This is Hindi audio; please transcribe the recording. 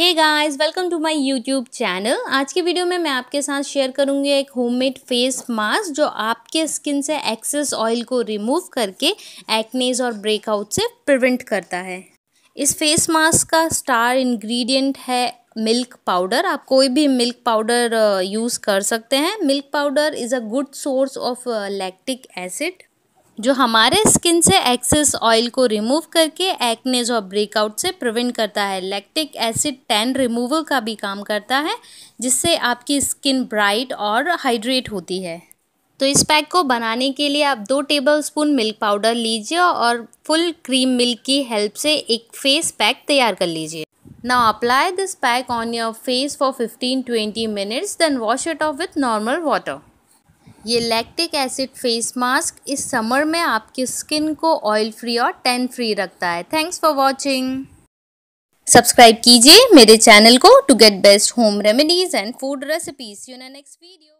hey guys welcome to my YouTube channel आज की वीडियो में मैं आपके साथ शेयर करूंगी एक होममेड फेस मास्क जो आपके स्किन से एक्सेस ऑयल को रिमूव करके एक्नेज और ब्रेकआउट से प्रिवेंट करता है इस फेस मास्क का स्टार इंग्रेडिएंट है मिल्क पाउडर आप कोई भी मिल्क पाउडर यूज़ कर सकते हैं milk powder is a good source of lactic acid जो हमारे स्किन से एक्सेस ऑयल को रिमूव करके एक्नेज और ब्रेकआउट से प्रिवेंट करता है लैक्टिक एसिड टैन रिमूवल का भी काम करता है जिससे आपकी स्किन ब्राइट और हाइड्रेट होती है तो इस पैक को बनाने के लिए आप दो टेबल स्पून मिल्क पाउडर लीजिए और फुल क्रीम मिल्क की हेल्प से एक फेस पैक तैयार कर लीजिए now apply this pack on your face for 15-20 minutes then wash it off with normal water ये लैक्टिक एसिड फेस मास्क इस समर में आपकी स्किन को ऑयल फ्री और टैन फ्री रखता है थैंक्स फॉर वॉचिंग सब्सक्राइब कीजिए मेरे चैनल को to get best home remedies and food recipes you next video